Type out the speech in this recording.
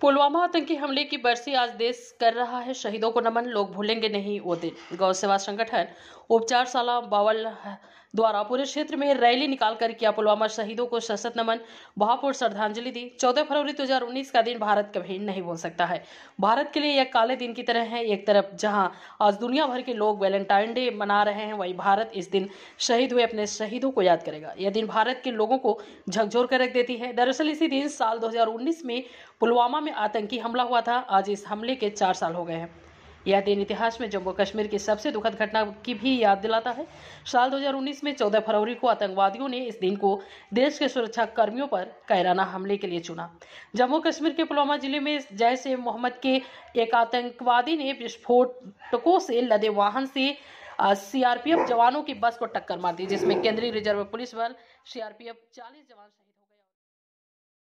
पुलवामा आतंकी हमले की बरसी आज देश कर रहा है शहीदों को नमन लोग भूलेंगे नहीं वो दिन गौ सेवा संगठन उपचारशाला बावल द्वारा पूरे क्षेत्र में रैली निकालकर किया पुलवामा शहीदों को सशक्त नमन भावपूर्ण श्रद्धांजलि दी 14 फरवरी 2019 का दिन भारत कभी नहीं भूल सकता है भारत के लिए यह काले दिन की तरह है एक तरफ जहां आज दुनिया भर के लोग वैलेंटाइन डे मना रहे हैं वही भारत इस दिन शहीद हुए अपने शहीदों को याद करेगा यह दिन भारत के लोगों को झकझोर कर रख देती है दरअसल इसी दिन साल दो में पुलवामा में आतंकी हमला हुआ था आज इस हमले के चार साल हो गए हैं यह दिन इतिहास में जम्मू कश्मीर की सबसे दुखद घटना की भी याद दिलाता है साल 2019 में 14 फरवरी को आतंकवादियों ने इस दिन को देश के सुरक्षा कर्मियों पर कैराना हमले के लिए चुना जम्मू कश्मीर के पुलवामा जिले में जैश ए मोहम्मद के एक आतंकवादी ने विस्फोटकों से लदे वाहन से सीआरपीएफ जवानों की बस को टक्कर मार दी जिसमें केंद्रीय रिजर्व पुलिस बल सीआरपीएफ चालीस जवान शहीद